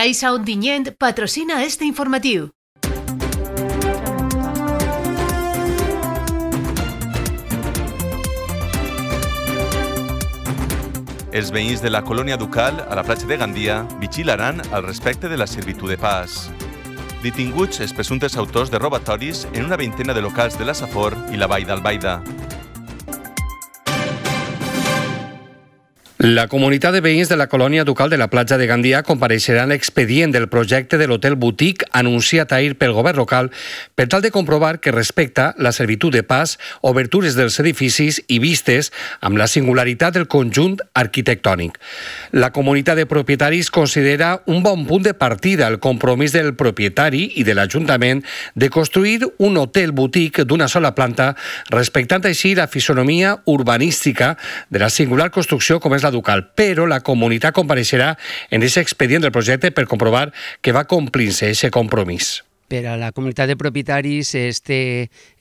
Caixa Ondinyent patrocina este informatiu. Els veïns de la colònia Ducal, a la platja de Gandia, vigilaran al respecte de la servitud de pas. Detinguts els presumptes autors de robatoris en una vintena de locals de la Safor i la Vall d'Albaida. La comunitat de veïns de la colònia ducal de la platja de Gandia compareixerà en l'expedient del projecte de l'hotel Boutique anunciat ahir pel govern local per tal de comprovar que respecta la servitud de pas, obertures dels edificis i vistes amb la singularitat del conjunt arquitectònic. La comunitat de propietaris considera un bon punt de partida el compromís del propietari i de l'Ajuntament de construir un hotel boutique d'una sola planta, respectant així la fisonomia urbanística de la singular construcció com és la caducal, però la comunitat compareixerà en aquest expedient del projecte per comprovar que va complint-se aquest compromís per a la comunitat de propietaris este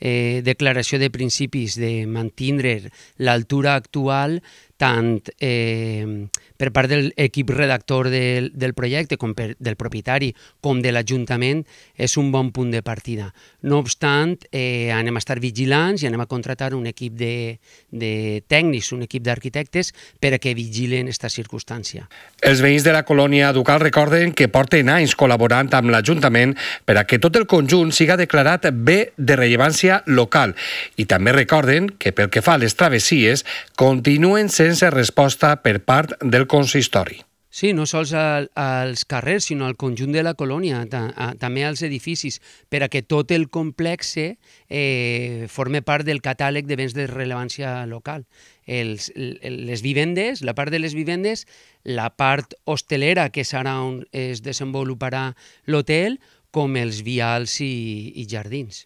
eh, declaració de principis de mantindre l'altura actual tant eh, per part de l'equip redactor del, del projecte com per, del propietari com de l'Ajuntament és un bon punt de partida. No obstant, eh, anem a estar vigilants i anem a contratar un equip de, de tècnics, un equip d'arquitectes per a que vigilen aquesta circumstància. Els veïns de la colònia Ducal recorden que porten anys col·laborant amb l'Ajuntament per a que tot el conjunt siga declarat bé de rellevància local i també recorden que pel que fa a les travessies continuen sent sense resposta per part del consistori. Sí, no sols al, als carrers, sinó al conjunt de la colònia, ta, a, també als edificis, per a que tot el complex eh, forme part del catàleg de béns de rellevància local. Els, les vivendes, la part de les vivendes, la part hostelera, que serà on es desenvoluparà l'hotel, com els vials i, i jardins.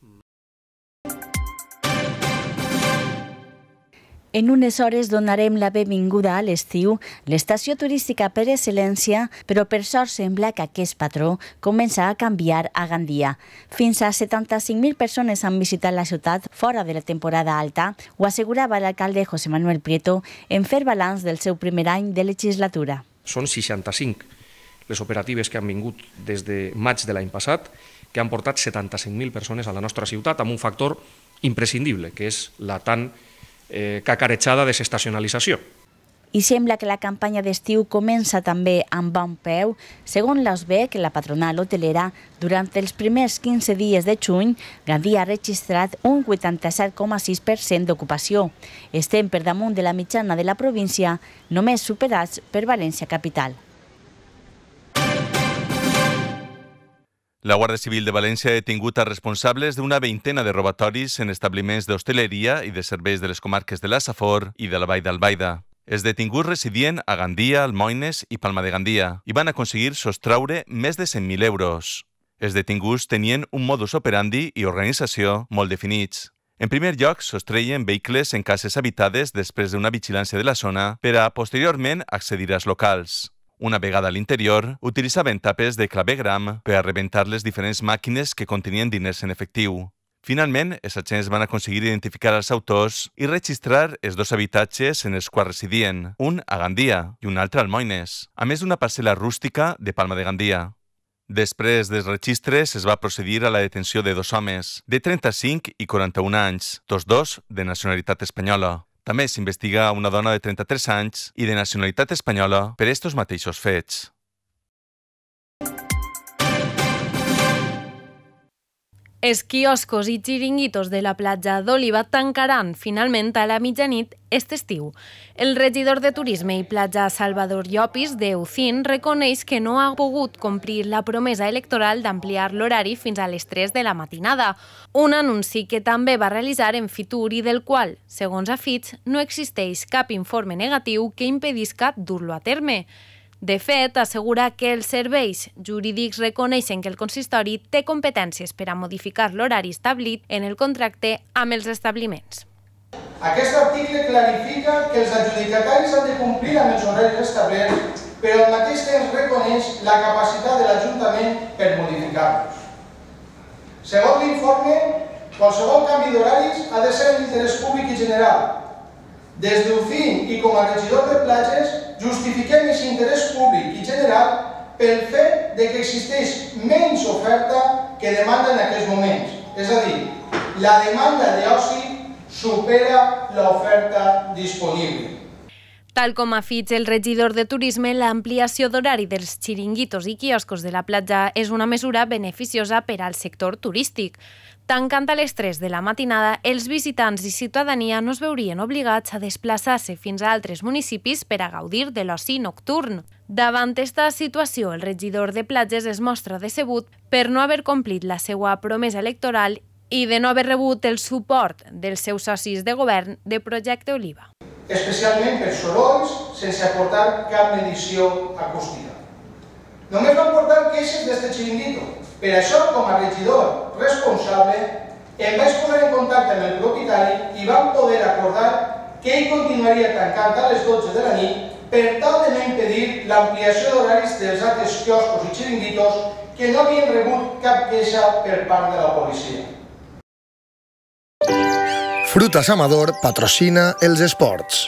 En unes hores donarem la benvinguda a l'estiu, l'estació turística per excel·lència, però per sort sembla que aquest patró comença a canviar a Gandia. Fins a 75.000 persones han visitat la ciutat fora de la temporada alta, ho assegurava l'alcalde José Manuel Prieto en fer balanç del seu primer any de legislatura. Són 65 les operatives que han vingut des de maig de l'any passat, que han portat 75.000 persones a la nostra ciutat amb un factor imprescindible, que és la tan important eh, cacarejada desestacionalització. I sembla que la campanya d'estiu comença també amb bon peu. Segons l'ASBEC, la patronal hotelera, durant els primers 15 dies de juny, Gandia ha registrat un 87,6% d'ocupació. Estem per damunt de la mitjana de la província, només superats per València Capital. La Guàrdia Civil de València ha detingut a responsables d'una veintena de robatoris en establiments d'hostaleria i de serveis de les comarques de la Safor i de la Vall d'Albaida. Els detinguts residien a Gandia, Almoines i Palma de Gandia i van aconseguir sostraure més de 100.000 euros. Els detinguts tenien un modus operandi i organització molt definits. En primer lloc, sostreien vehicles en cases habitades després d'una vigilància de la zona per a posteriorment accedir als locals. Una vegada a l'interior, utilitzaven tapes de clavegram per a rebentar les diferents màquines que contenien diners en efectiu. Finalment, els agents van aconseguir identificar els autors i registrar els dos habitatges en els quals residien, un a Gandia i un altre al Moines, a més d'una parcel·la rústica de Palma de Gandia. Després dels registres es va procedir a la detenció de dos homes, de 35 i 41 anys, tots dos de nacionalitat espanyola. També s'investiga una dona de 33 anys i de nacionalitat espanyola per estos mateixos fets. Els quioscos i xiringuitos de la platja d'Oliva tancaran finalment a la mitjanit aquest estiu. El regidor de Turisme i Platja Salvador Llopis, de UCIN, reconeix que no ha pogut complir la promesa electoral d'ampliar l'horari fins a les 3 de la matinada, un anunci que també va realitzar en Fitur i del qual, segons a Afits, no existeix cap informe negatiu que impedisca dur-lo a terme. De fet, assegura que els serveis jurídics reconeixen que el consistori té competències per a modificar l'horari establit en el contracte amb els establiments. Aquest article clarifica que els adjudicataris han de complir amb els horaris establerts, però al mateix temps reconeix la capacitat de l'Ajuntament per modificar-los. Segons l'informe, qualsevol canvi d'horaris ha de ser d'interès públic i general, des d'UFIN i com a regidor de platges, justifiquem aquest interès públic i general pel fet de que existeix menys oferta que demanda en aquests moments. És a dir, la demanda d'oci supera l'oferta disponible. Tal com fet el regidor de Turisme, l'ampliació d'horari dels xiringuitos i quioscos de la platja és una mesura beneficiosa per al sector turístic. Tancant a les 3 de la matinada, els visitants i ciutadania no es veurien obligats a desplaçar-se fins a altres municipis per a gaudir de l'oci nocturn. Davant aquesta situació, el regidor de platges es mostra decebut per no haver complit la seva promesa electoral i de no haver rebut el suport dels seus socis de govern de Projecte Oliva especialment per sorolls, sense aportar cap medició acústica. Només van portar queixes d'este de Chiringuito. Per això, com a regidor responsable, em vaig posar en contacte amb el propietari i vam poder acordar que ell continuaria tancant a les 12 de la nit per tal de no impedir l'ampliació d'horaris dels altres quioscos i xiringuitos que no havien rebut cap queixa per part de la policia. Frutas Amador patrocina els esports.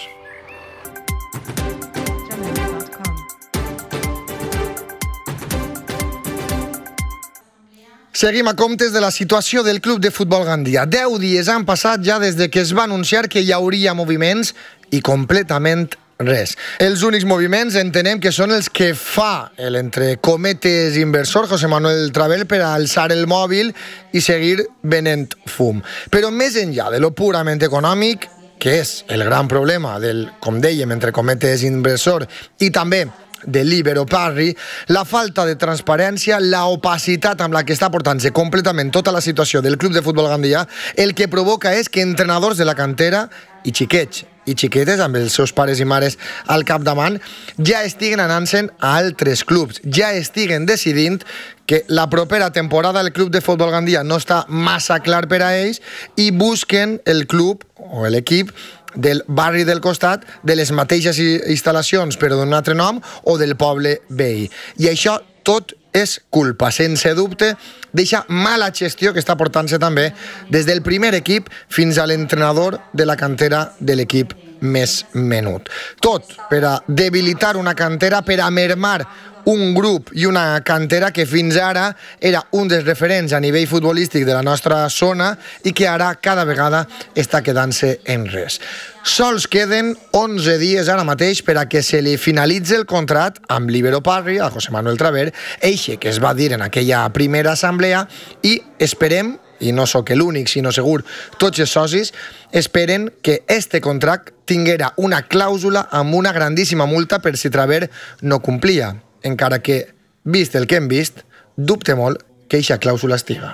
Seguim a comptes de la situació del club de futbol Gandia. Deu dies han passat ja des de que es va anunciar que hi hauria moviments i completament Res. Els únics moviments entenem que són els que fa el entre cometes inversor José Manuel Travel per alçar el mòbil i seguir venent fum. Però més enllà de lo purament econòmic, que és el gran problema del, com dèiem, entre cometes inversor i també de Libero Parry, la falta de transparència, la opacitat amb la que està portant-se completament tota la situació del club de futbol gandia, el que provoca és que entrenadors de la cantera i xiquets i xiquetes, amb els seus pares i mares al capdavant, ja estiguen anant-se'n a altres clubs, ja estiguen decidint que la propera temporada el club de futbol Gandia no està massa clar per a ells i busquen el club o l'equip del barri del costat, de les mateixes instal·lacions però d'un altre nom o del poble vell. I això tot és culpa, sense dubte, d'aquesta mala gestió que està portant-se també des del primer equip fins a l'entrenador de la cantera de l'equip més menut. Tot per a debilitar una cantera, per a mermar un grup i una cantera que fins ara era un dels referents a nivell futbolístic de la nostra zona i que ara cada vegada està quedant-se en res. Sols queden 11 dies ara mateix per a que se li finalitzi el contrat amb l'Ibero Parri, a José Manuel Traver, eixe que es va dir en aquella primera assemblea i esperem i no sóc l'únic, sinó segur, tots els socis esperen que este contracte tinguera una clàusula amb una grandíssima multa per si Traver no complia encara que, vist el que hem vist, dubte molt que eixa clàusula estiga.